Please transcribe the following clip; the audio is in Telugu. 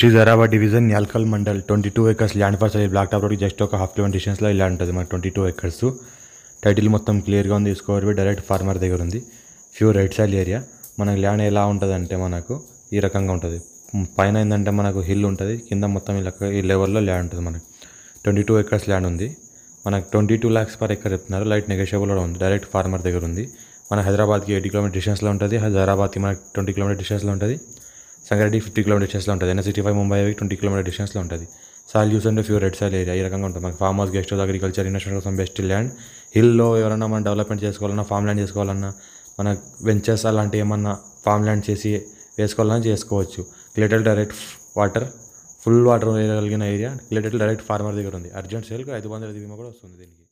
శ్రీ జరాబా division Yalkal mandal twenty two acres land parcel ఈ బ్లాక్ టాప్ జస్ట్ ఒక హాఫ్ కిలోమీటర్ డిస్టెన్స్లో ఇలా ఉంటుంది మన ట్వంటీ టూ ఎకర్స్ టైటిల్ మొత్తం క్లియర్గా ఉంది తీసుకోవాలి డైరెక్ట్ ఫార్మర్ దగ్గర ఉంది ప్యూర్ రైట్ సైడ్ ఏరియా మనకు ల్యాండ్ ఎలా ఉంటుంది అంటే మనకు ఈ రకంగా ఉంటుంది పైన ఏంటంటే మనకు హిల్ ఉంటుంది కింద మొత్తం ఇలా ఈ లెవెల్లో ల్యాండ్ ఉంటుంది మనకు ట్వంటీ టూ ఎకర్స్ ల్యాండ్ ఉంది మనకు twenty two lakhs per acre చెప్తున్నారు లైట్ నెగోషియబుల్ కూడా ఉంది డైరెక్ట్ ఫార్మర్ దగ్గర ఉంది మన హైదరాబాద్కి ఎయిటీ కిలోమీటర్ డిస్టెన్స్లో ఉంటుంది హైదరాబాద్కి మనకు ట్వంటీ కిలోమీటర్ డిస్టెన్స్లో ఉంటుంది సంగారెడ్డి ఫిఫ్టీ కిలోమీటర్ డిస్టెన్స్లో ఉంటుంది ఎన్ఎస్సిటీ ఫైవ్ ముంబై ట్వంటీ కిలోమీటర్ డిస్టెన్స్లో ఉంటుంది సాల్ యూస్ ఉంటే ఫ్యూ రెడ్ సాల్ ఏరియా ఈ రకంగా ఉంటుంది మనకి farm house guest house agriculture investment కోసం బెస్ట్ ల్యాండ్ హిల్లో ఎవరైనా మనం డెవలప్మెంట్ చేసుకోవాలన్నా ఫామ్ ల్యాండ్ చేసుకోవాలన్నా మన వెంచర్స్ అలాంటివి ఏమన్నా ఫామ్ ల్యాండ్ చేసి వేసుకోవాలన్నా చేసుకోవచ్చు గ్లేటల్ డైరెక్ట్ వాటర్ ఫుల్ వాటర్ కలిగిన ఏరియా గ్లేటల్ డైరెక్ట్ ఫార్మర్ దగ్గర ఉంది అర్జెంట్ సేల్కి ఐదు వందల బీమా కూడా వస్తుంది దీనికి